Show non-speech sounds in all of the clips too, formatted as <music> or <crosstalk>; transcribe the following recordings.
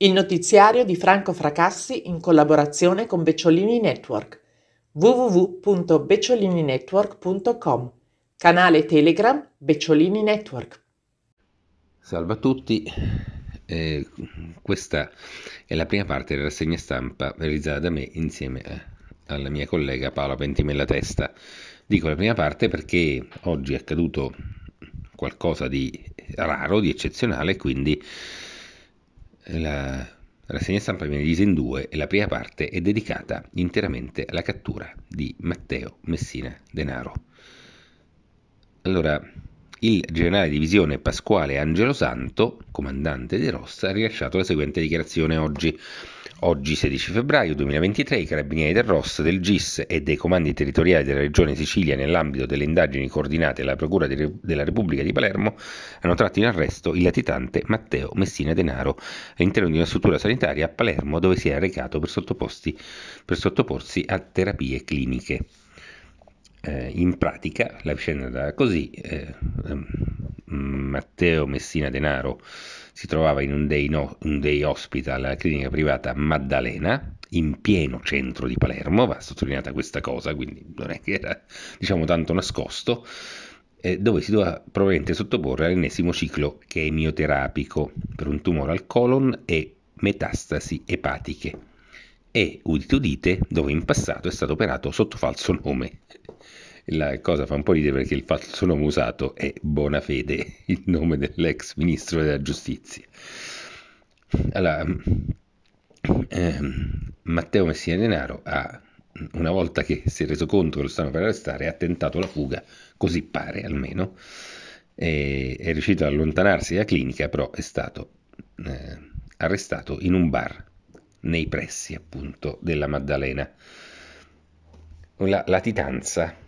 Il notiziario di Franco Fracassi in collaborazione con Becciolini Network www.becciolinetwork.com Canale Telegram Becciolini Network Salve a tutti, eh, questa è la prima parte della rassegna stampa realizzata da me insieme a, eh, alla mia collega Paola Pentimella Testa. Dico la prima parte perché oggi è accaduto qualcosa di raro, di eccezionale, quindi la rassegna stampa viene divisa in due e la prima parte è dedicata interamente alla cattura di Matteo Messina Denaro. Allora, il generale di divisione Pasquale Angelo Santo, comandante di Rossa, ha rilasciato la seguente dichiarazione oggi. Oggi 16 febbraio 2023 i carabinieri del ROS, del GIS e dei comandi territoriali della Regione Sicilia nell'ambito delle indagini coordinate alla Procura della Repubblica di Palermo hanno tratto in arresto il latitante Matteo Messina Denaro all'interno di una struttura sanitaria a Palermo dove si era recato per, per sottoporsi a terapie cliniche. Eh, in pratica la vicenda era così. Eh, ehm, Mm, Matteo Messina Denaro si trovava in un day, no, un day hospital alla clinica privata Maddalena, in pieno centro di Palermo, va sottolineata questa cosa, quindi non è che era diciamo tanto nascosto, eh, dove si doveva probabilmente sottoporre all'ennesimo ciclo chemioterapico per un tumore al colon e metastasi epatiche e, udite udite, dove in passato è stato operato sotto falso nome. La cosa fa un po' ridere perché il falso nome usato è Bonafede, <laughs> il nome dell'ex ministro della giustizia. Allora, ehm, Matteo Messina Denaro ha, una volta che si è reso conto che lo stanno per arrestare, ha tentato la fuga, così pare almeno, è riuscito ad allontanarsi dalla clinica, però è stato eh, arrestato in un bar nei pressi appunto della Maddalena. La latitanza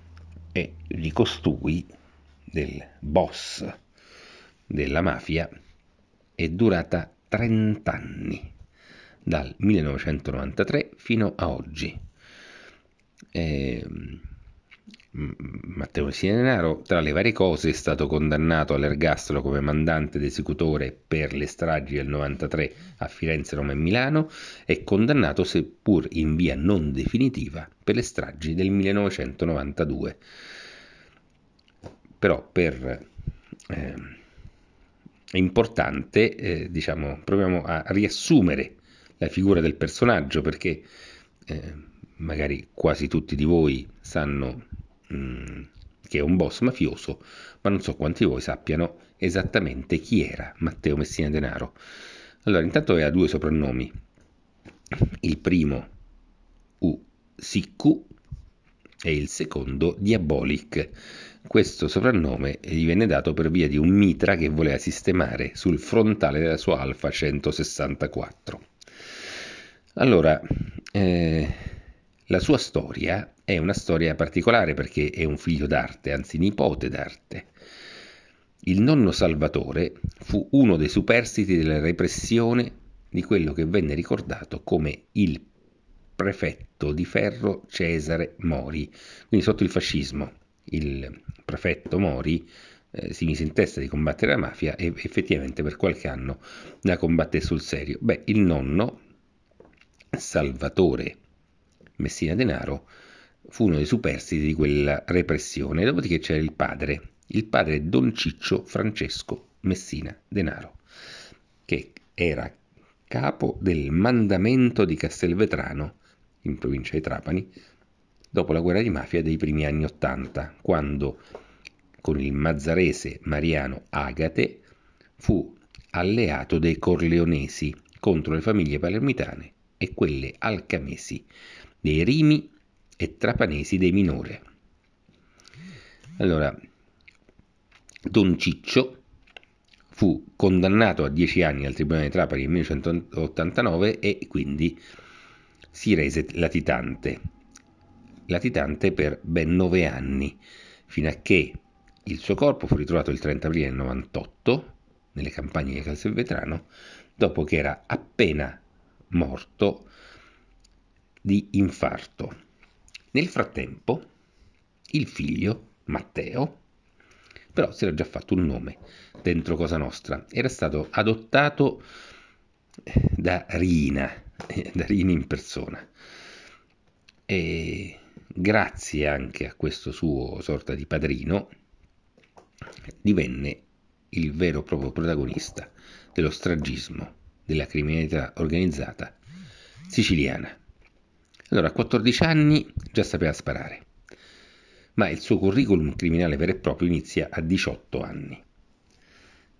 e di costui, del boss della mafia, è durata 30 anni, dal 1993 fino a oggi. E ehm, Matteo Denaro, tra le varie cose, è stato condannato all'ergastolo come mandante ed esecutore per le stragi del 93 a Firenze, Roma e Milano e condannato, seppur in via non definitiva, per le stragi del 1992. Però per... Eh, importante, eh, diciamo, proviamo a riassumere la figura del personaggio perché eh, magari quasi tutti di voi sanno Mm, che è un boss mafioso, ma non so quanti di voi sappiano esattamente chi era Matteo Messina Denaro. Allora, intanto aveva due soprannomi. Il primo U Siccu e il secondo Diabolic. Questo soprannome gli venne dato per via di un mitra che voleva sistemare sul frontale della sua Alfa 164. Allora, eh, la sua storia è una storia particolare perché è un figlio d'arte, anzi nipote d'arte. Il nonno Salvatore fu uno dei superstiti della repressione di quello che venne ricordato come il prefetto di ferro Cesare Mori, quindi sotto il fascismo. Il prefetto Mori eh, si mise in testa di combattere la mafia e effettivamente per qualche anno la combatté sul serio. Beh, il nonno Salvatore Messina Denaro fu uno dei superstiti di quella repressione. Dopodiché c'era il padre, il padre Don Ciccio Francesco Messina Denaro, che era capo del mandamento di Castelvetrano, in provincia di Trapani, dopo la guerra di mafia dei primi anni Ottanta, quando con il mazzarese Mariano Agate fu alleato dei Corleonesi contro le famiglie palermitane e quelle alcamesi dei Rimi e Trapanesi dei Minore. Allora, Don Ciccio fu condannato a 10 anni al Tribunale di Trapani nel 1989 e quindi si rese latitante, latitante per ben 9 anni, fino a che il suo corpo fu ritrovato il 30 aprile 1998 nelle campagne di Calselvetrano, dopo che era appena morto di infarto. Nel frattempo, il figlio, Matteo, però si era già fatto un nome dentro Cosa Nostra, era stato adottato eh, da Rina, eh, da Rina in persona. E grazie anche a questo suo sorta di padrino, divenne il vero e proprio protagonista dello stragismo della criminalità organizzata siciliana. Allora, a 14 anni già sapeva sparare, ma il suo curriculum criminale vero e proprio inizia a 18 anni.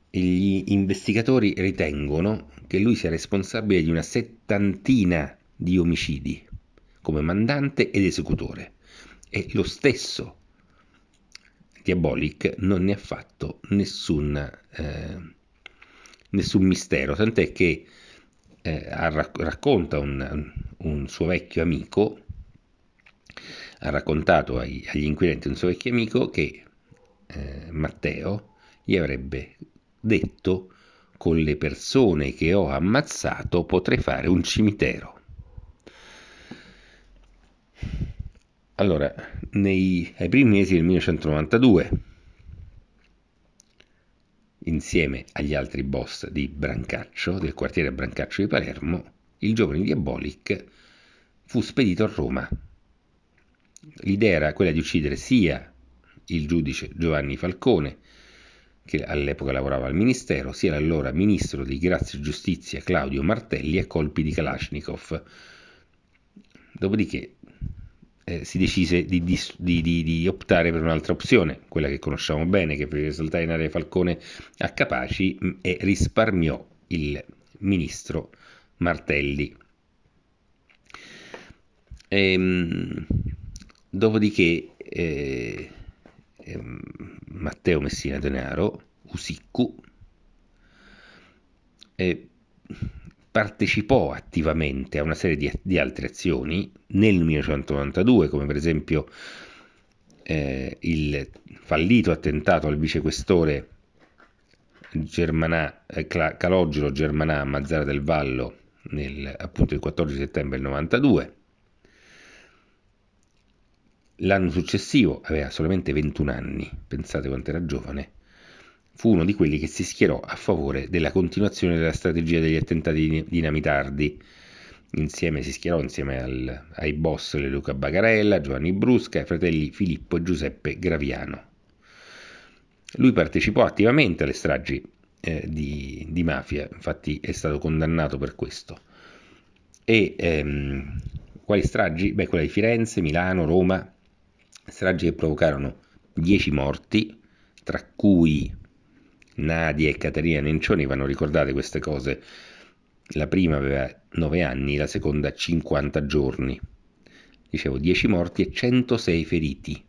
E gli investigatori ritengono che lui sia responsabile di una settantina di omicidi come mandante ed esecutore e lo stesso Diabolic non ne ha fatto nessun, eh, nessun mistero, tant'è che eh, racconta un, un, suo vecchio amico, ha raccontato agli, agli inquirenti un suo vecchio amico che eh, Matteo gli avrebbe detto con le persone che ho ammazzato potrei fare un cimitero. Allora, nei, ai primi mesi del 1992 insieme agli altri boss di Brancaccio, del quartiere Brancaccio di Palermo, il giovane Diabolic fu spedito a Roma. L'idea era quella di uccidere sia il giudice Giovanni Falcone, che all'epoca lavorava al ministero, sia l'allora ministro di Grazia e Giustizia Claudio Martelli a colpi di Kalashnikov. Dopodiché eh, si decise di, di, di, di, optare per un'altra opzione, quella che conosciamo bene, che fece saltare in aria Falcone a Capaci mh, mm, e risparmiò il ministro Martelli. Ehm, dopodiché eh, ehm, Matteo Messina Denaro, Usiccu, eh, partecipò attivamente a una serie di, di altre azioni nel 1992, come per esempio eh, il fallito attentato al vicequestore Germanà, eh, Calogero Germanà a Mazzara del Vallo nel, appunto il 14 settembre 1992. L'anno successivo aveva solamente 21 anni, pensate quanto era giovane, fu uno di quelli che si schierò a favore della continuazione della strategia degli attentati di dinamitardi. Insieme si schierò insieme al, ai boss Luca Bagarella, Giovanni Brusca e ai fratelli Filippo e Giuseppe Graviano. Lui partecipò attivamente alle stragi eh, di, di, mafia, infatti è stato condannato per questo. E ehm, quali stragi? Beh, quella di Firenze, Milano, Roma, stragi che provocarono 10 morti, tra cui Nadia e Caterina Nencioni vanno ricordate queste cose. La prima aveva 9 anni, la seconda 50 giorni. Dicevo 10 morti e 106 feriti,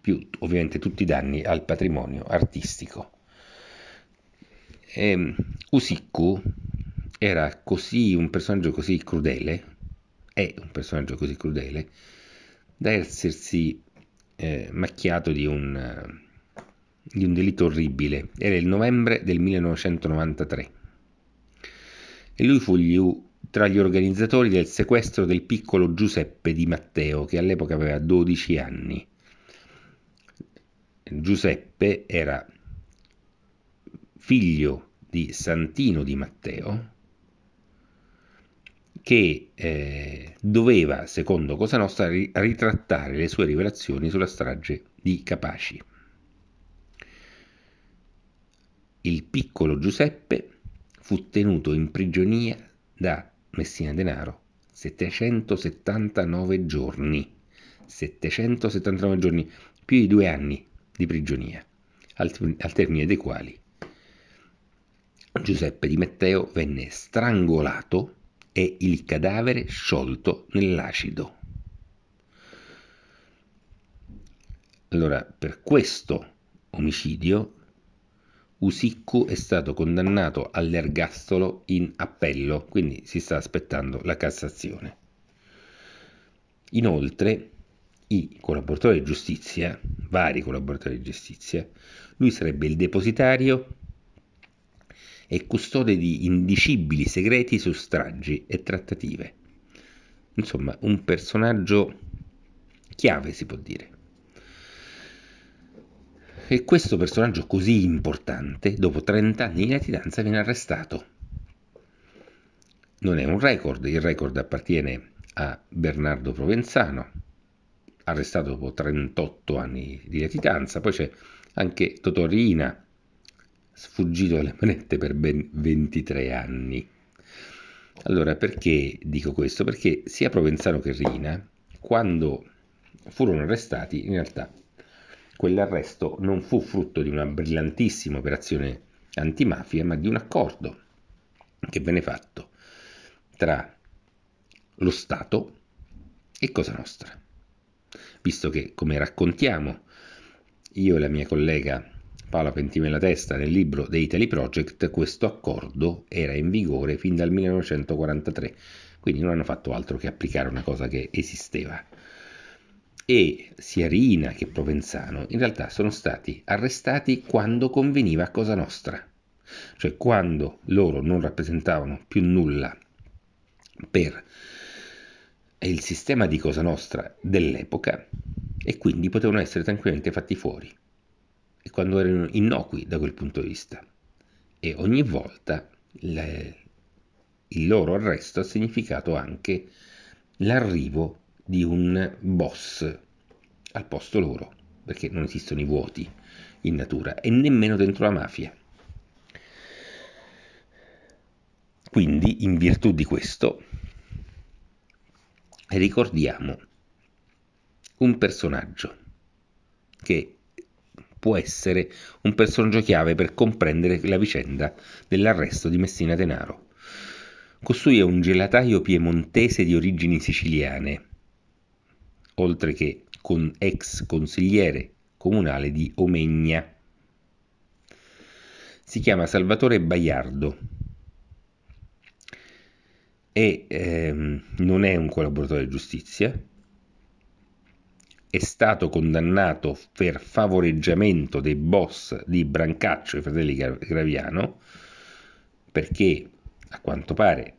più ovviamente tutti i danni al patrimonio artistico. E, ehm, Usikku era così un personaggio così crudele, è un personaggio così crudele, da essersi eh, macchiato di un di un delitto orribile. Era il novembre del 1993 e lui fu tra gli organizzatori del sequestro del piccolo Giuseppe Di Matteo, che all'epoca aveva 12 anni. Giuseppe era figlio di Santino Di Matteo, che eh, doveva, secondo Cosa Nostra, ritrattare le sue rivelazioni sulla strage di Capaci. il piccolo Giuseppe fu tenuto in prigionia da Messina Denaro 779 giorni, 779 giorni, più di due anni di prigionia, al, al termine dei quali Giuseppe di Matteo venne strangolato e il cadavere sciolto nell'acido. Allora, per questo omicidio Usiccu è stato condannato all'ergastolo in appello, quindi si sta aspettando la Cassazione. Inoltre, i collaboratori di giustizia, vari collaboratori di giustizia, lui sarebbe il depositario e custode di indicibili segreti su stragi e trattative. Insomma, un personaggio chiave si può dire che questo personaggio così importante, dopo 30 anni di latitanza, viene arrestato. Non è un record, il record appartiene a Bernardo Provenzano, arrestato dopo 38 anni di latitanza, poi c'è anche Totò Totorina, sfuggito alle manette per ben 23 anni. Allora, perché dico questo? Perché sia Provenzano che Rina, quando furono arrestati, in realtà Quell'arresto non fu frutto di una brillantissima operazione antimafia, ma di un accordo che venne fatto tra lo Stato e Cosa Nostra. Visto che, come raccontiamo io e la mia collega Paola Pentimella Testa nel libro The Italy Project, questo accordo era in vigore fin dal 1943, quindi non hanno fatto altro che applicare una cosa che esisteva e sia Rina che Provenzano in realtà sono stati arrestati quando conveniva a Cosa Nostra, cioè quando loro non rappresentavano più nulla per il sistema di Cosa Nostra dell'epoca e quindi potevano essere tranquillamente fatti fuori e quando erano innocui da quel punto di vista e ogni volta le, il loro arresto ha significato anche l'arrivo di un boss al posto loro, perché non esistono i vuoti in natura e nemmeno dentro la mafia. Quindi, in virtù di questo, ricordiamo un personaggio che può essere un personaggio chiave per comprendere la vicenda dell'arresto di Messina Denaro. Costui è un gelataio piemontese di origini siciliane, oltre che con ex consigliere comunale di Omegna. Si chiama Salvatore Baiardo e ehm, non è un collaboratore di giustizia, è stato condannato per favoreggiamento dei boss di Brancaccio e Fratelli Graviano, perché a quanto pare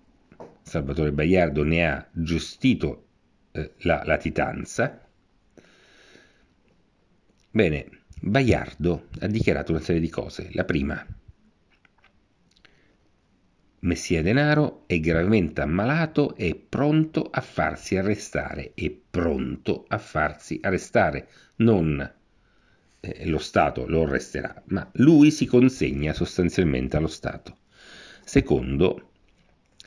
Salvatore Baiardo ne ha gestito eh, la latitanza. Bene, Baiardo ha dichiarato una serie di cose. La prima, Messia Denaro è gravemente ammalato e pronto a farsi arrestare, è pronto a farsi arrestare, non eh, lo Stato lo arresterà, ma lui si consegna sostanzialmente allo Stato. Secondo,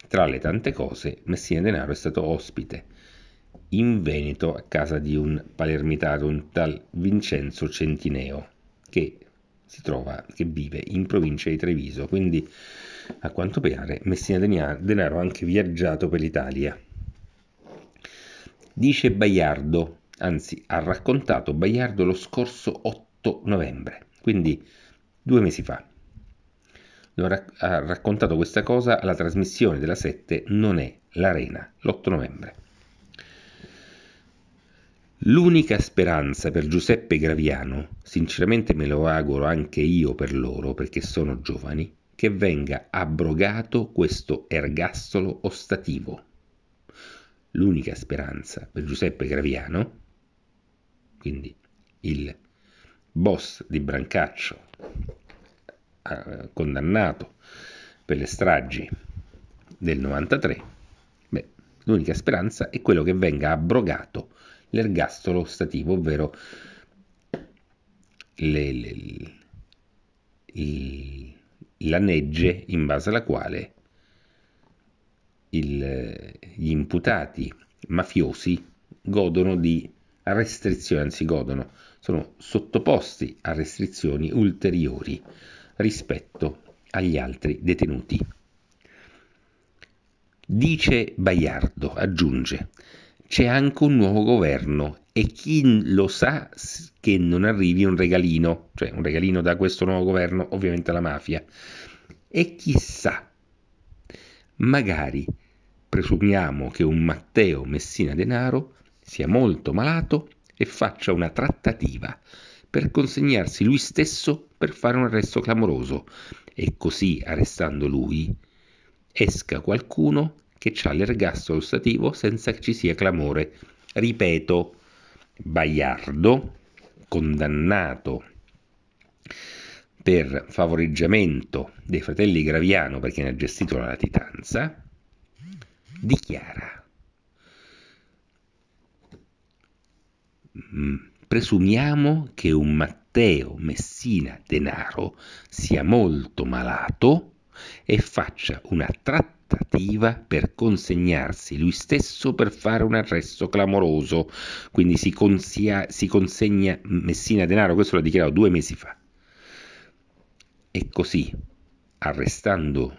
tra le tante cose, Messina Denaro è stato ospite in Veneto a casa di un palermitano, un tal Vincenzo Centineo, che si trova, che vive in provincia di Treviso, quindi a quanto pare Messina Denaro ha anche viaggiato per l'Italia. Dice Baiardo, anzi ha raccontato Baiardo lo scorso 8 novembre, quindi due mesi fa. ha raccontato questa cosa alla trasmissione della 7 Non è l'Arena, l'8 novembre. L'unica speranza per Giuseppe Graviano, sinceramente me lo auguro anche io per loro perché sono giovani, che venga abrogato questo ergastolo ostativo. L'unica speranza per Giuseppe Graviano, quindi il boss di Brancaccio, eh, condannato per le stragi del 93, beh, l'unica speranza è quello che venga abrogato l'ergastolo stativo, ovvero le, le, il, la legge in base alla quale il, gli imputati mafiosi godono di restrizioni, anzi godono, sono sottoposti a restrizioni ulteriori rispetto agli altri detenuti. Dice Baiardo, aggiunge, c'è anche un nuovo governo e chi lo sa che non arrivi un regalino, cioè un regalino da questo nuovo governo, ovviamente la mafia. E chissà, magari presumiamo che un Matteo Messina Denaro sia molto malato e faccia una trattativa per consegnarsi lui stesso per fare un arresto clamoroso e così arrestando lui esca qualcuno che ha l'ergastolo ostativo senza che ci sia clamore. Ripeto, Baiardo, condannato per favoreggiamento dei fratelli Graviano perché ne ha gestito la latitanza, dichiara mm, presumiamo che un Matteo Messina Denaro sia molto malato e faccia una trattativa per consegnarsi lui stesso per fare un arresto clamoroso. Quindi si, consia, si consegna Messina Denaro, questo l'ha dichiarato due mesi fa. E così, arrestando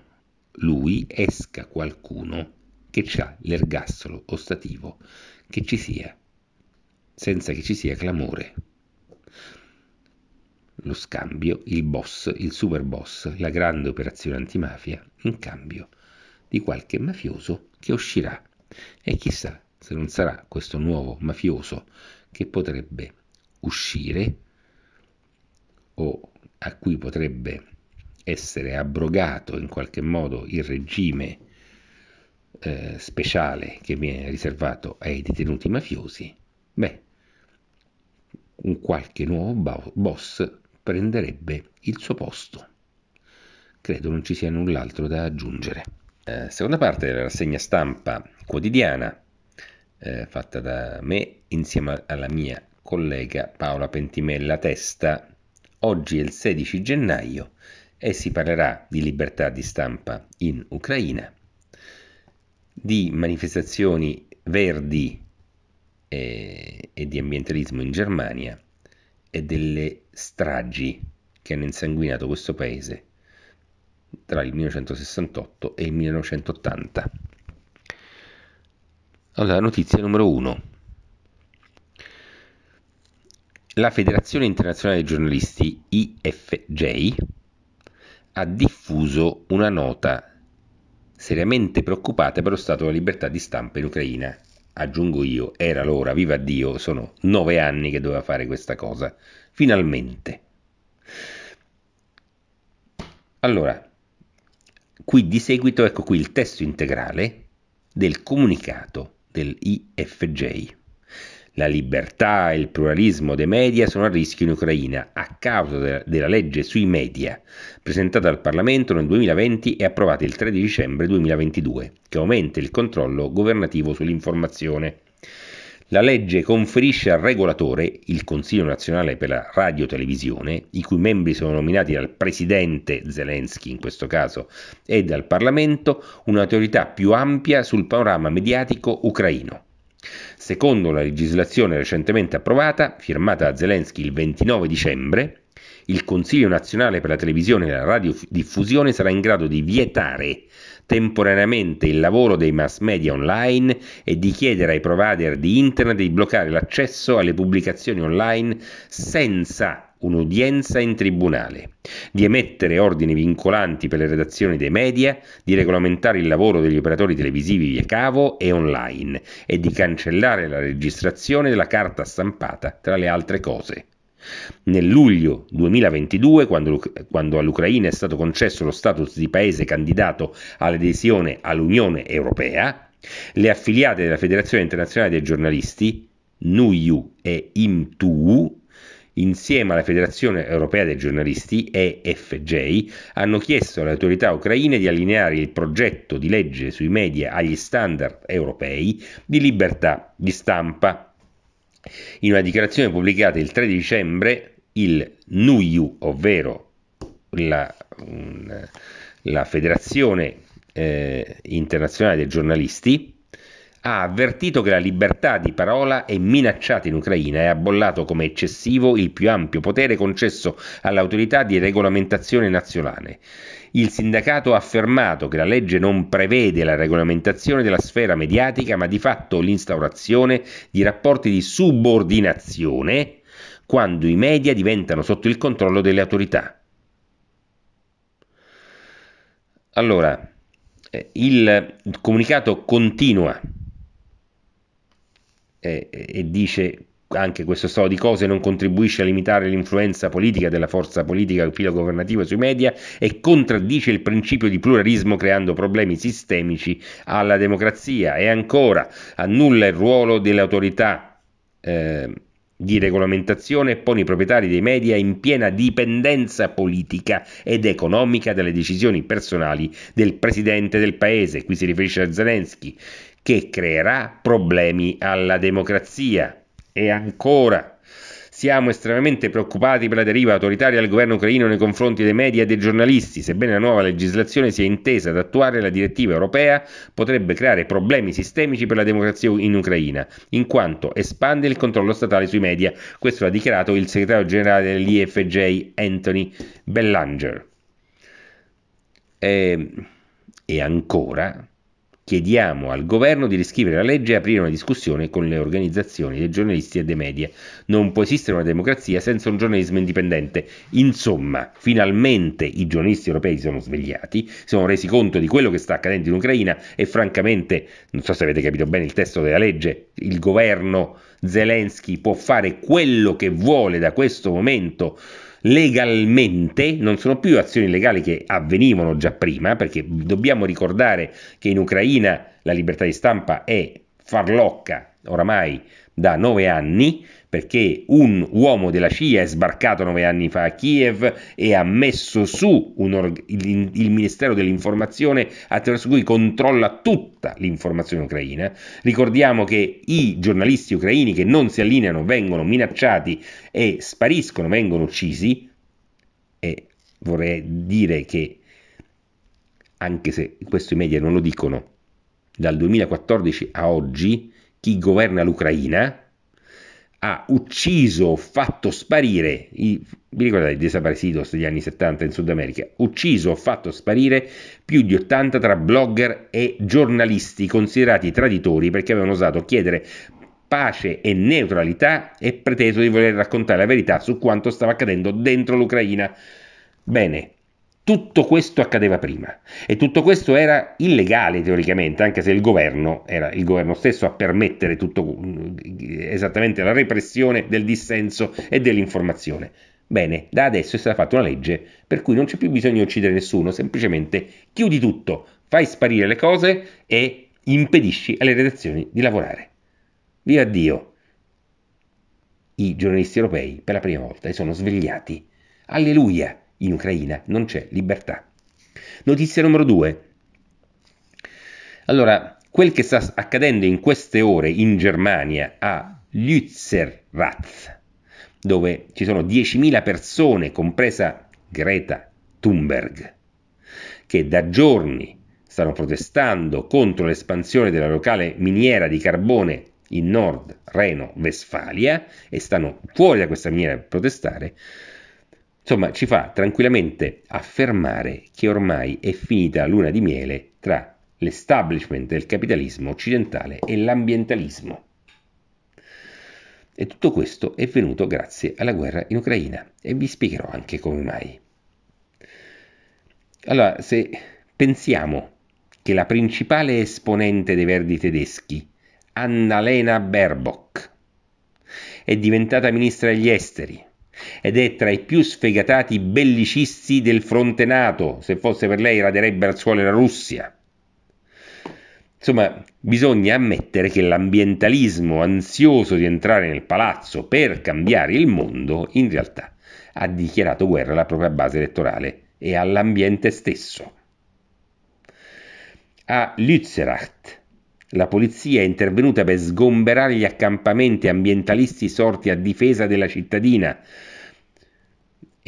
lui, esca qualcuno che ha l'ergastolo ostativo, che ci sia, senza che ci sia clamore lo scambio, il boss, il super boss, la grande operazione antimafia, in cambio di qualche mafioso che uscirà. E chissà se non sarà questo nuovo mafioso che potrebbe uscire o a cui potrebbe essere abrogato in qualche modo il regime eh, speciale che viene riservato ai detenuti mafiosi, beh, un qualche nuovo boss prenderebbe il suo posto. Credo non ci sia null'altro da aggiungere. Eh, seconda parte della rassegna stampa quotidiana eh, fatta da me insieme alla mia collega Paola Pentimella Testa. Oggi è il 16 gennaio e si parlerà di libertà di stampa in Ucraina, di manifestazioni verdi e, eh, e di ambientalismo in Germania e delle stragi che hanno insanguinato questo paese tra il 1968 e il 1980. Allora, notizia numero 1. La Federazione Internazionale dei Giornalisti, IFJ, ha diffuso una nota seriamente preoccupata per lo stato della libertà di stampa in Ucraina aggiungo io, era l'ora, viva Dio, sono nove anni che doveva fare questa cosa, finalmente. Allora, qui di seguito ecco qui il testo integrale del comunicato dell'IFJ. La libertà e il pluralismo dei media sono a rischio in Ucraina a causa della legge sui media, presentata al Parlamento nel 2020 e approvata il 3 dicembre 2022, che aumenta il controllo governativo sull'informazione. La legge conferisce al regolatore, il Consiglio nazionale per la radiotelevisione, i cui membri sono nominati dal presidente Zelensky in questo caso e dal Parlamento, un'autorità più ampia sul panorama mediatico ucraino. Secondo la legislazione recentemente approvata, firmata da Zelensky il 29 dicembre, il Consiglio nazionale per la televisione e la radiodiffusione sarà in grado di vietare temporaneamente il lavoro dei mass media online e di chiedere ai provider di internet di bloccare l'accesso alle pubblicazioni online senza un'udienza in tribunale, di emettere ordini vincolanti per le redazioni dei media, di regolamentare il lavoro degli operatori televisivi via cavo e online e di cancellare la registrazione della carta stampata, tra le altre cose. Nel luglio 2022, quando, quando, all'Ucraina è stato concesso lo status di paese candidato all'adesione all'Unione Europea, le affiliate della Federazione Internazionale dei Giornalisti, NUIU e IMTU, insieme alla Federazione Europea dei Giornalisti EFJ, hanno chiesto alle autorità ucraine di allineare il progetto di legge sui media agli standard europei di libertà di stampa. In una dichiarazione pubblicata il 3 dicembre, il NUIU, ovvero la, la Federazione eh, Internazionale dei Giornalisti, ha avvertito che la libertà di parola è minacciata in Ucraina e ha bollato come eccessivo il più ampio potere concesso all'autorità di regolamentazione nazionale. Il sindacato ha affermato che la legge non prevede la regolamentazione della sfera mediatica, ma di fatto l'instaurazione di rapporti di subordinazione quando i media diventano sotto il controllo delle autorità. Allora, eh, il comunicato continua eh, e dice anche questo stato di cose non contribuisce a limitare l'influenza politica della forza politica filogovernativa sui media e contraddice il principio di pluralismo creando problemi sistemici alla democrazia e ancora annulla il ruolo delle autorità eh, di regolamentazione e pone i proprietari dei media in piena dipendenza politica ed economica dalle decisioni personali del presidente del paese, qui si riferisce a Zelensky, che creerà problemi alla democrazia. E ancora, siamo estremamente preoccupati per la deriva autoritaria del governo ucraino nei confronti dei media e dei giornalisti. Sebbene la nuova legislazione sia intesa ad attuare la direttiva europea, potrebbe creare problemi sistemici per la democrazia in Ucraina, in quanto espande il controllo statale sui media. Questo l'ha dichiarato il segretario generale dell'IFJ Anthony Bellanger. E, ehm, e ancora, Chiediamo al governo di riscrivere la legge e aprire una discussione con le organizzazioni dei giornalisti e dei media. Non può esistere una democrazia senza un giornalismo indipendente. Insomma, finalmente i giornalisti europei si sono svegliati, si sono resi conto di quello che sta accadendo in Ucraina e francamente, non so se avete capito bene il testo della legge, il governo Zelensky può fare quello che vuole da questo momento legalmente, non sono più azioni legali che avvenivano già prima, perché dobbiamo ricordare che in Ucraina la libertà di stampa è farlocca oramai da nove anni perché un uomo della CIA è sbarcato nove anni fa a Kiev e ha messo su org- il, il, Ministero dell'Informazione attraverso cui controlla tutta l'informazione ucraina. Ricordiamo che i giornalisti ucraini che non si allineano vengono minacciati e spariscono, vengono uccisi e vorrei dire che anche se questo i media non lo dicono, dal 2014 a oggi chi governa l'Ucraina ha ucciso, fatto sparire, i, vi ricordate i desaparecidos degli anni 70 in Sud America, ucciso, fatto sparire più di 80 tra blogger e giornalisti considerati traditori perché avevano osato chiedere pace e neutralità e preteso di voler raccontare la verità su quanto stava accadendo dentro l'Ucraina. Bene, tutto questo accadeva prima e tutto questo era illegale teoricamente, anche se il governo era il governo stesso a permettere tutto, mm, esattamente la repressione del dissenso e dell'informazione. Bene, da adesso è stata fatta una legge per cui non c'è più bisogno di uccidere nessuno, semplicemente chiudi tutto, fai sparire le cose e impedisci alle redazioni di lavorare. Viva Dio! I giornalisti europei per la prima volta si sono svegliati. Alleluia! In Ucraina non c'è libertà. Notizia numero 2. Allora, quel che sta accadendo in queste ore in Germania a Lützerath, dove ci sono 10.000 persone, compresa Greta Thunberg, che da giorni stanno protestando contro l'espansione della locale miniera di carbone in nord Reno-Vestfalia e stanno fuori da questa miniera per protestare, Insomma, ci fa tranquillamente affermare che ormai è finita luna di miele tra l'establishment del capitalismo occidentale e l'ambientalismo. E tutto questo è venuto grazie alla guerra in Ucraina e vi spiegherò anche come mai. Allora, se pensiamo che la principale esponente dei verdi tedeschi, Annalena Baerbock, è diventata ministra degli esteri ed è tra i più sfegatati bellicisti del fronte NATO, se fosse per lei raderebbe al suolo la Russia. Insomma, bisogna ammettere che l'ambientalismo ansioso di entrare nel palazzo per cambiare il mondo, in realtà ha dichiarato guerra alla propria base elettorale e all'ambiente stesso. A Lützerath la polizia è intervenuta per sgomberare gli accampamenti ambientalisti sorti a difesa della cittadina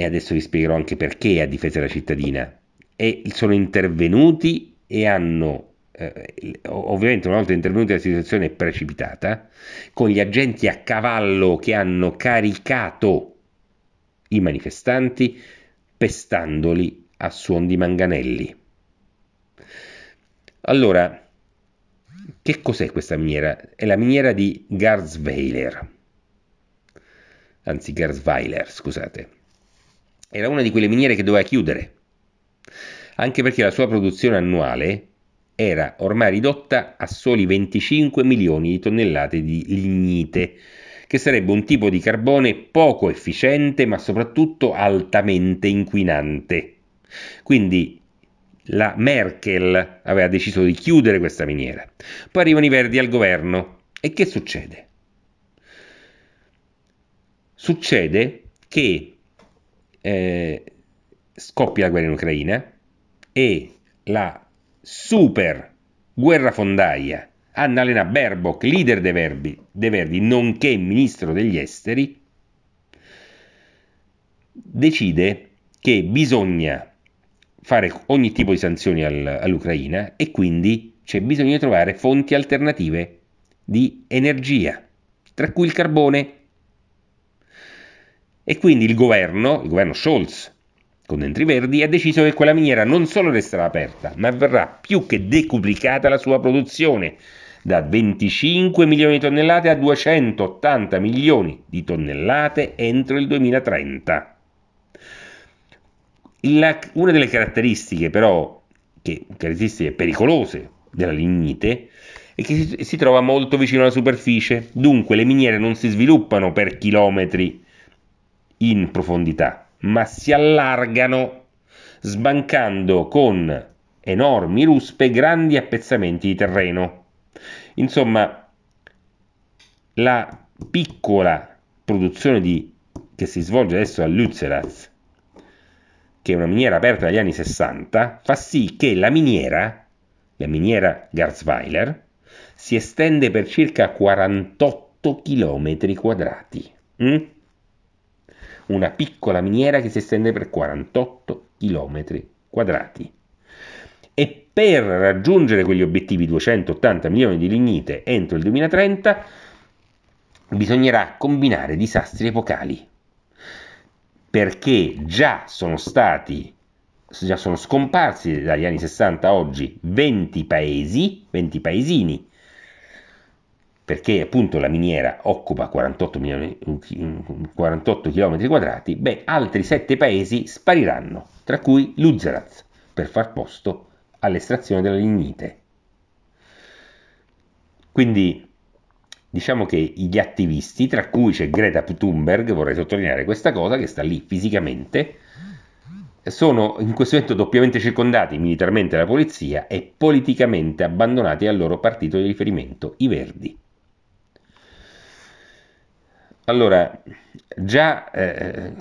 e adesso vi spiegherò anche perché a difesa della cittadina, e sono intervenuti e hanno, eh, ovviamente una volta intervenuti la situazione è precipitata, con gli agenti a cavallo che hanno caricato i manifestanti pestandoli a suon di manganelli. Allora, che cos'è questa miniera? È la miniera di Garzweiler, anzi Garzweiler, scusate era una di quelle miniere che doveva chiudere, anche perché la sua produzione annuale era ormai ridotta a soli 25 milioni di tonnellate di lignite, che sarebbe un tipo di carbone poco efficiente ma soprattutto altamente inquinante. Quindi la Merkel aveva deciso di chiudere questa miniera. Poi arrivano i Verdi al governo e che succede? Succede che eh, scoppia la guerra in Ucraina e la super guerra fondaia Annalena Baerbock, leader dei Verdi, dei Verdi nonché ministro degli esteri, decide che bisogna fare ogni tipo di sanzioni al, all'Ucraina e quindi c'è bisogno di trovare fonti alternative di energia, tra cui il carbone e quindi il governo, il governo Scholz, con Verdi, ha deciso che quella miniera non solo resterà aperta, ma verrà più che decuplicata la sua produzione, da 25 milioni di tonnellate a 280 milioni di tonnellate entro il 2030. La, una delle caratteristiche però, che, caratteristiche pericolose della lignite, è che si, si trova molto vicino alla superficie, dunque le miniere non si sviluppano per chilometri in profondità, ma si allargano sbancando con enormi ruspe grandi appezzamenti di terreno. Insomma, la piccola produzione di, che si svolge adesso a Lützeratz, che è una miniera aperta dagli anni 60, fa sì che la miniera, la miniera Garzweiler, si estende per circa 48 km quadrati. Mm? una piccola miniera che si estende per 48 km quadrati. E per raggiungere quegli obiettivi 280 milioni di lignite entro il 2030 bisognerà combinare disastri epocali, perché già sono stati già sono scomparsi dagli anni 60 a oggi 20 paesi, 20 paesini perché appunto la miniera occupa 48, milioni, 48 km quadrati, beh, altri sette paesi spariranno, tra cui l'Uzeraz, per far posto all'estrazione della lignite. Quindi diciamo che gli attivisti, tra cui c'è Greta Thunberg, vorrei sottolineare questa cosa, che sta lì fisicamente, sono in questo momento doppiamente circondati militarmente dalla polizia e politicamente abbandonati al loro partito di riferimento, i Verdi. Allora, già eh,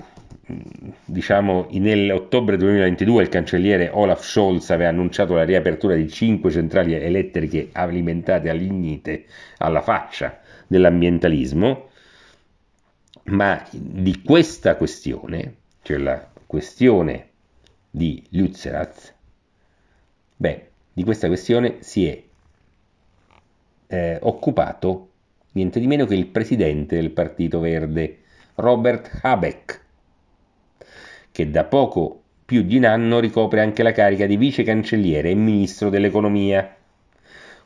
diciamo nell'ottobre 2022 il cancelliere Olaf Scholz aveva annunciato la riapertura di cinque centrali elettriche alimentate all'ignite alla faccia dell'ambientalismo, ma di questa questione, cioè la questione di Lützerath, beh, di questa questione si è eh, occupato niente di meno che il presidente del Partito Verde, Robert Habeck, che da poco più di un anno ricopre anche la carica di vice cancelliere e ministro dell'economia.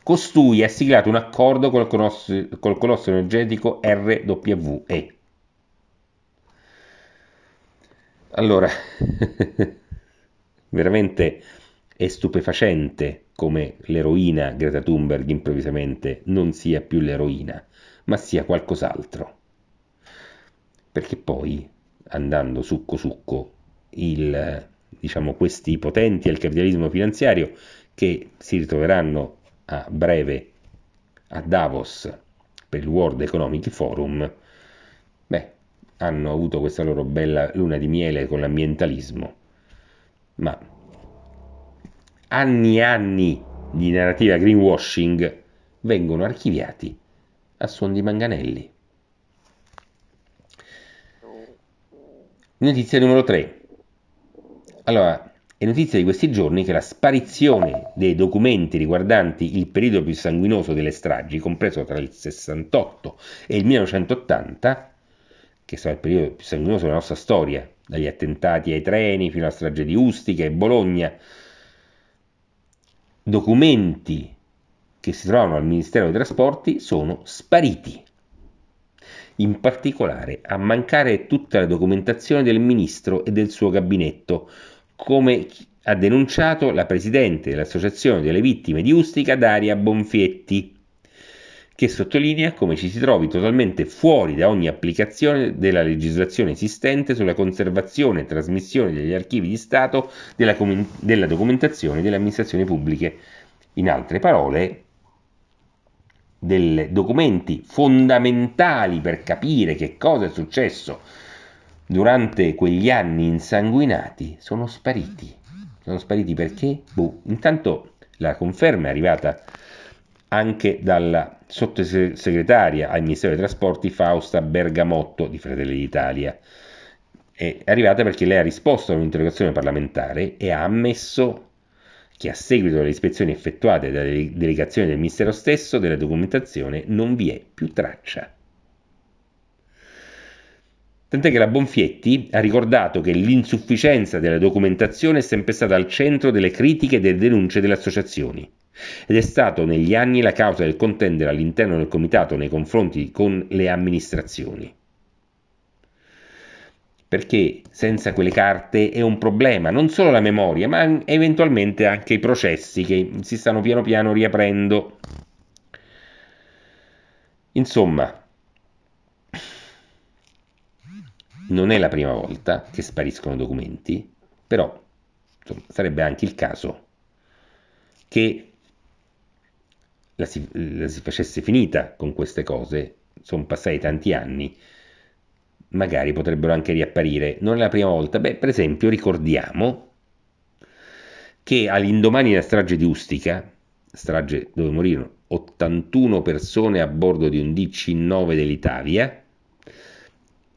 Costui ha siglato un accordo col colosso, col colosso energetico RWE. Allora, <laughs> veramente è stupefacente come l'eroina Greta Thunberg improvvisamente non sia più l'eroina, ma sia qualcos'altro. Perché poi, andando succo succo, il, diciamo, questi potenti al capitalismo finanziario che si ritroveranno a breve a Davos per il World Economic Forum, beh, hanno avuto questa loro bella luna di miele con l'ambientalismo, ma anni e anni di narrativa greenwashing vengono archiviati a suon di manganelli. Notizia numero 3. Allora, è notizia di questi giorni che la sparizione dei documenti riguardanti il periodo più sanguinoso delle stragi, compreso tra il 68 e il 1980, che sarà il periodo più sanguinoso della nostra storia, dagli attentati ai treni fino alla strage di Ustica e Bologna, documenti che si trovano al Ministero dei Trasporti sono spariti. In particolare a mancare tutta la documentazione del ministro e del suo gabinetto, come ha denunciato la presidente dell'Associazione delle Vittime di Ustica, Daria Bonfietti che sottolinea come ci si trovi totalmente fuori da ogni applicazione della legislazione esistente sulla conservazione e trasmissione degli archivi di Stato, della, com- della documentazione delle amministrazioni pubbliche. In altre parole, dei documenti fondamentali per capire che cosa è successo durante quegli anni insanguinati sono spariti. Sono spariti perché? Boh, intanto la conferma è arrivata anche dalla sottosegretaria al Ministero dei Trasporti Fausta Bergamotto di Fratelli d'Italia. È arrivata perché lei ha risposto a un'interrogazione parlamentare e ha ammesso che a seguito delle ispezioni effettuate dalle delegazioni del Ministero stesso della documentazione non vi è più traccia. Tant'è che la Bonfietti ha ricordato che l'insufficienza della documentazione è sempre stata al centro delle critiche e delle denunce delle associazioni ed è stato negli anni la causa del contendere all'interno del comitato nei confronti con le amministrazioni. Perché senza quelle carte è un problema non solo la memoria, ma eventualmente anche i processi che si stanno piano piano riaprendo. Insomma, non è la prima volta che spariscono documenti, però insomma, sarebbe anche il caso che la si, la si facesse finita con queste cose, sono passati tanti anni, magari potrebbero anche riapparire. Non è la prima volta. Beh, per esempio, ricordiamo che all'indomani della strage di Ustica, strage dove morirono 81 persone a bordo di un DC-9 dell'Italia,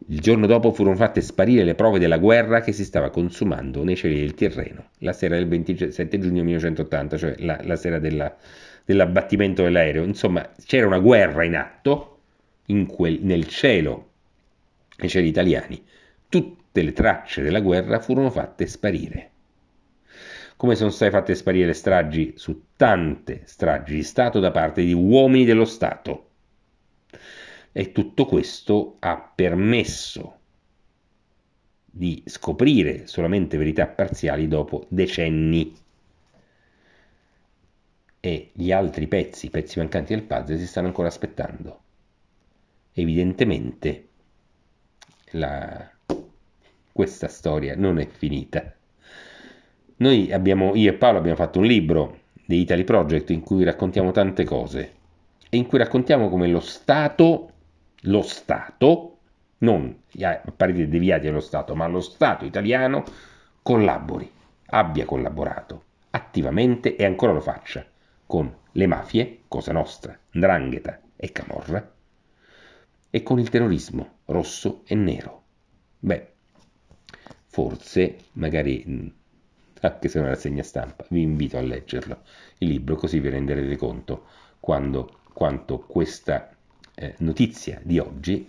il giorno dopo furono fatte sparire le prove della guerra che si stava consumando nei cieli del Tirreno, la sera del 27 giugno 1980, cioè la, la sera della, dell'abbattimento dell'aereo. Insomma, c'era una guerra in atto in quel, nel cielo nei cieli italiani. Tutte le tracce della guerra furono fatte sparire. Come sono state fatte sparire le stragi su tante stragi di Stato da parte di uomini dello Stato. E tutto questo ha permesso di scoprire solamente verità parziali dopo decenni e gli altri pezzi, i pezzi mancanti del puzzle, si stanno ancora aspettando. Evidentemente la... questa storia non è finita. Noi abbiamo, io e Paolo abbiamo fatto un libro di Italy Project in cui raccontiamo tante cose e in cui raccontiamo come lo Stato, lo Stato, non pareti deviati allo Stato, ma lo Stato italiano collabori, abbia collaborato attivamente e ancora lo faccia con le mafie, Cosa Nostra, Ndrangheta e Camorra, e con il terrorismo rosso e nero. Beh, forse, magari, mm, anche se non è la segna stampa, vi invito a leggerlo, il libro, così vi renderete conto quando, quanto questa eh, notizia di oggi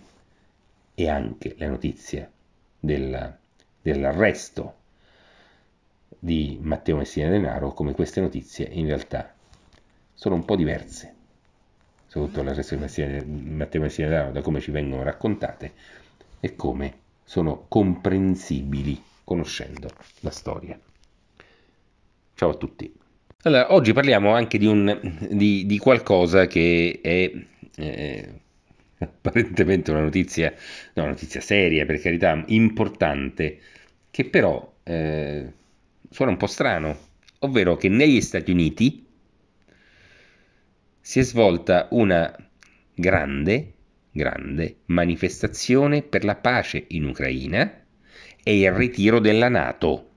e anche la notizia della, dell'arresto di Matteo Messina Denaro, come queste notizie in realtà sono un po' diverse sotto la Matteo matematica della da come ci vengono raccontate e come sono comprensibili conoscendo la storia. Ciao a tutti. Allora, oggi parliamo anche di, un, di, di qualcosa che è eh, apparentemente una notizia, no, una notizia seria, per carità, importante, che però eh, suona un po' strano, ovvero che negli Stati Uniti si è svolta una grande, grande manifestazione per la pace in Ucraina e il ritiro della Nato.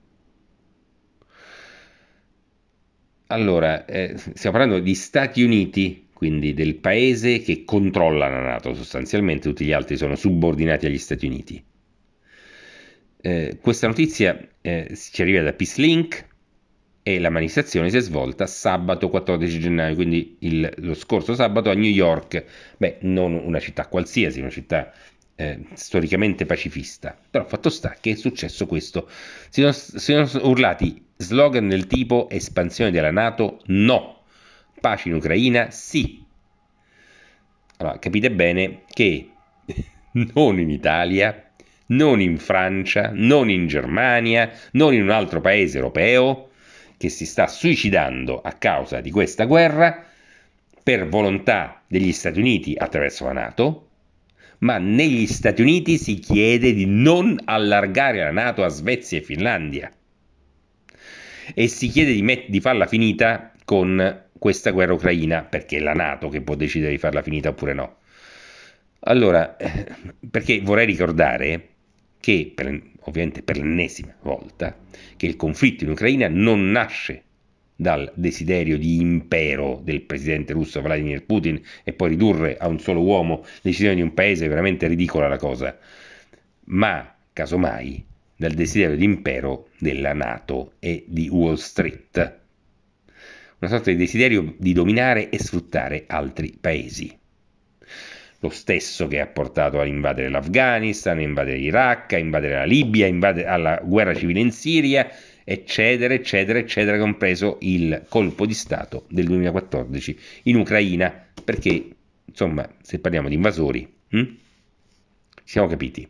Allora, eh, stiamo parlando di Stati Uniti, quindi del paese che controlla la Nato sostanzialmente, tutti gli altri sono subordinati agli Stati Uniti. Eh, questa notizia eh, ci arriva da Peace Link, e la manifestazione si è svolta sabato 14 gennaio, quindi il, lo scorso sabato a New York, beh non una città qualsiasi, una città eh, storicamente pacifista, però fatto sta che è successo questo, si sono, si sono urlati slogan del tipo espansione della Nato no, pace in Ucraina sì. Allora capite bene che <laughs> non in Italia, non in Francia, non in Germania, non in un altro paese europeo, che si sta suicidando a causa di questa guerra per volontà degli Stati Uniti attraverso la Nato, ma negli Stati Uniti si chiede di non allargare la Nato a Svezia e Finlandia e si chiede di, met- di farla finita con questa guerra ucraina, perché è la Nato che può decidere di farla finita oppure no. Allora, eh, perché vorrei ricordare che, per, ovviamente per l'ennesima volta, che il conflitto in Ucraina non nasce dal desiderio di impero del presidente russo Vladimir Putin e poi ridurre a un solo uomo le decisioni di un paese è veramente ridicola la cosa, ma casomai dal desiderio di impero della Nato e di Wall Street, una sorta di desiderio di dominare e sfruttare altri paesi lo stesso che ha portato a invadere l'Afghanistan, a invadere l'Iraq, a invadere la Libia, invadere alla guerra civile in Siria, eccetera, eccetera, eccetera, compreso il colpo di Stato del 2014 in Ucraina, perché insomma, se parliamo di invasori, hm? siamo capiti.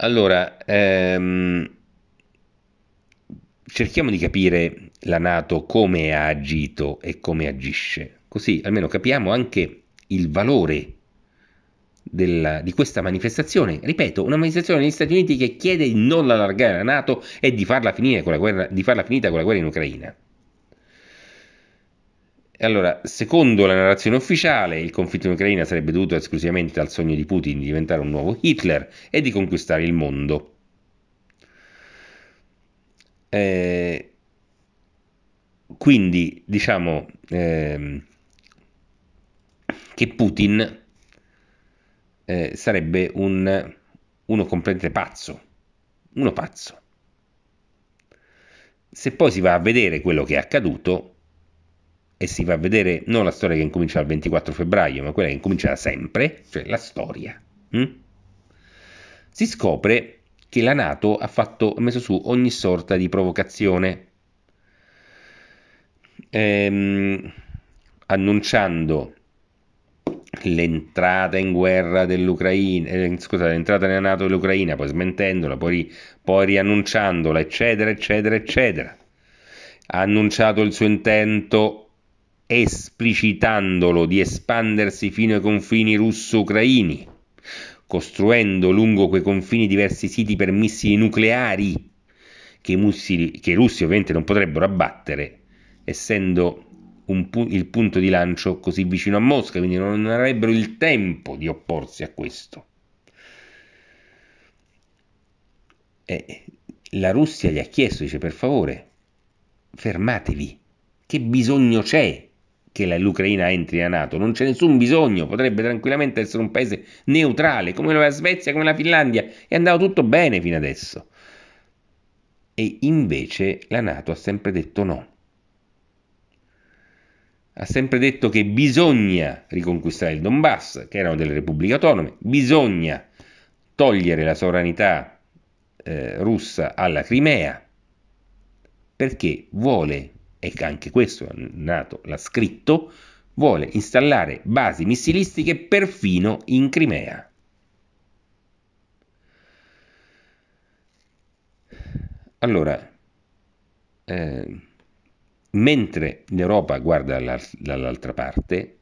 Allora, ehm, cerchiamo di capire la Nato come ha agito e come agisce Così almeno capiamo anche il valore della, di questa manifestazione. Ripeto, una manifestazione negli Stati Uniti che chiede di non allargare la Nato e di farla, guerra, di farla finita con la guerra in Ucraina. Allora, secondo la narrazione ufficiale, il conflitto in Ucraina sarebbe dovuto esclusivamente al sogno di Putin di diventare un nuovo Hitler e di conquistare il mondo. Eh, quindi, diciamo, ehm, che Putin eh, sarebbe un, uno completamente pazzo, uno pazzo. Se poi si va a vedere quello che è accaduto, e si va a vedere non la storia che incomincia il 24 febbraio, ma quella che incomincia da sempre, cioè la storia, mh? Hm? si scopre che la Nato ha, fatto, ha, messo su ogni sorta di provocazione, ehm, annunciando l'entrata in guerra dell'Ucraina, eh, scusa, l'entrata nella Nato dell'Ucraina, poi smentendola, poi, poi riannunciandola, eccetera, eccetera, eccetera. Ha annunciato il suo intento esplicitandolo di espandersi fino ai confini russo-ucraini, costruendo lungo quei confini diversi siti per missili nucleari che i russi ovviamente non potrebbero abbattere, essendo pu- il punto di lancio così vicino a Mosca, quindi non avrebbero il tempo di opporsi a questo. E la Russia gli ha chiesto, dice per favore, fermatevi, che bisogno c'è che l'Ucraina entri nella Nato, non c'è nessun bisogno, potrebbe tranquillamente essere un paese neutrale, come la Svezia, come la Finlandia, è andato tutto bene fino adesso. E invece la Nato ha sempre detto no ha sempre detto che bisogna riconquistare il Donbass, che erano delle repubbliche autonome, bisogna togliere la sovranità eh, russa alla Crimea, perché vuole, e anche questo Nato l'ha scritto, vuole installare basi missilistiche perfino in Crimea. Allora, eh, Mentre l'Europa guarda dall'altra parte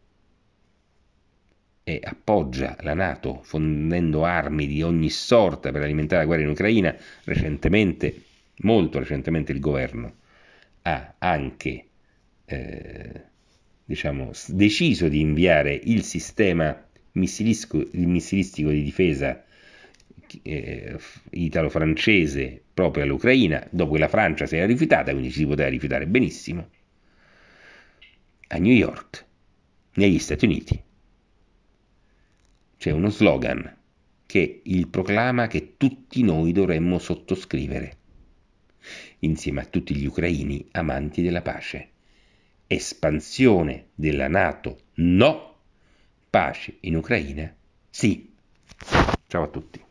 e appoggia la Nato fondendo armi di ogni sorta per alimentare la guerra in Ucraina, recentemente, molto recentemente il governo ha anche eh, diciamo, deciso di inviare il sistema missilistico di difesa eh, italo-francese proprio all'Ucraina, dopo che la Francia si era rifiutata, quindi si poteva rifiutare benissimo, a New York, negli Stati Uniti, c'è uno slogan che il proclama che tutti noi dovremmo sottoscrivere, insieme a tutti gli ucraini amanti della pace. Espansione della Nato no, pace in Ucraina sì. Ciao a tutti.